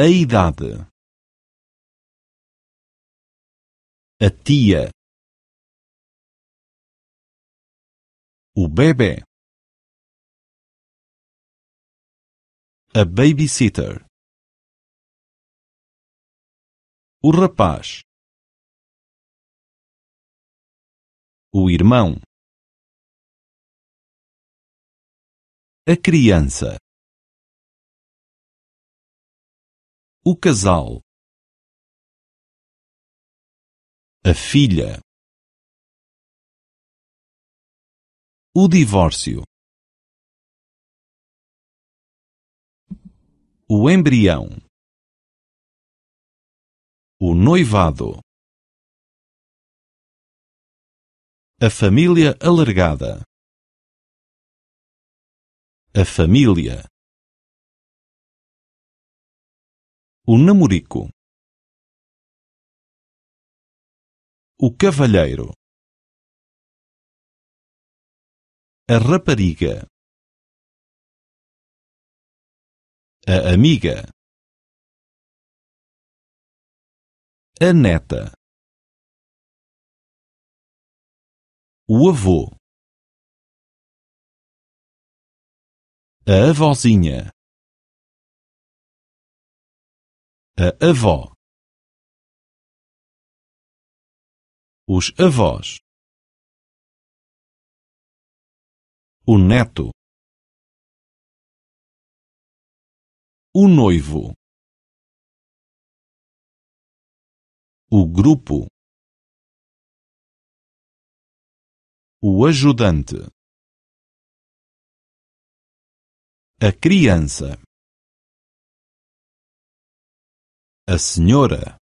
A idade. A tia. O bebê. A babysitter. O rapaz. O irmão. A criança. O casal. A filha. O divórcio. O embrião. O noivado. A família alargada. A família o namorico, o cavalheiro, a rapariga, a amiga, a neta, o avô, a avózinha. A avó. Os avós. O neto. O noivo. O grupo. O ajudante. A criança. a senhora,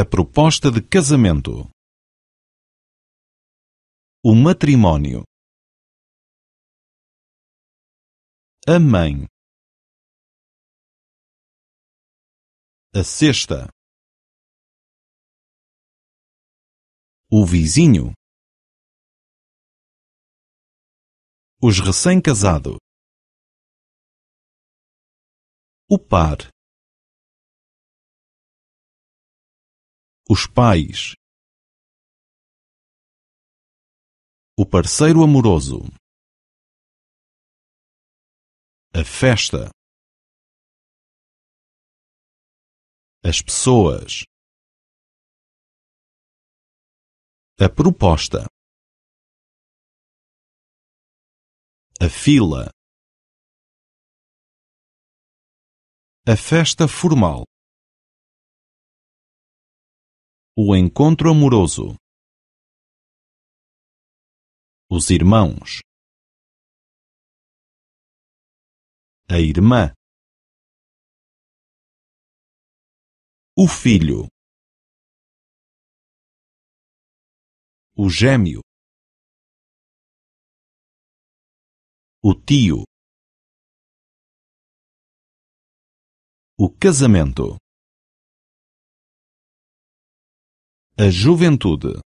A proposta de casamento. O matrimónio. A mãe. A sexta, O vizinho. Os recém-casados o par, os pais, o parceiro amoroso, a festa, as pessoas, a proposta, a fila A festa formal. O encontro amoroso. Os irmãos. A irmã. O filho. O gêmeo. O tio. O casamento, a juventude,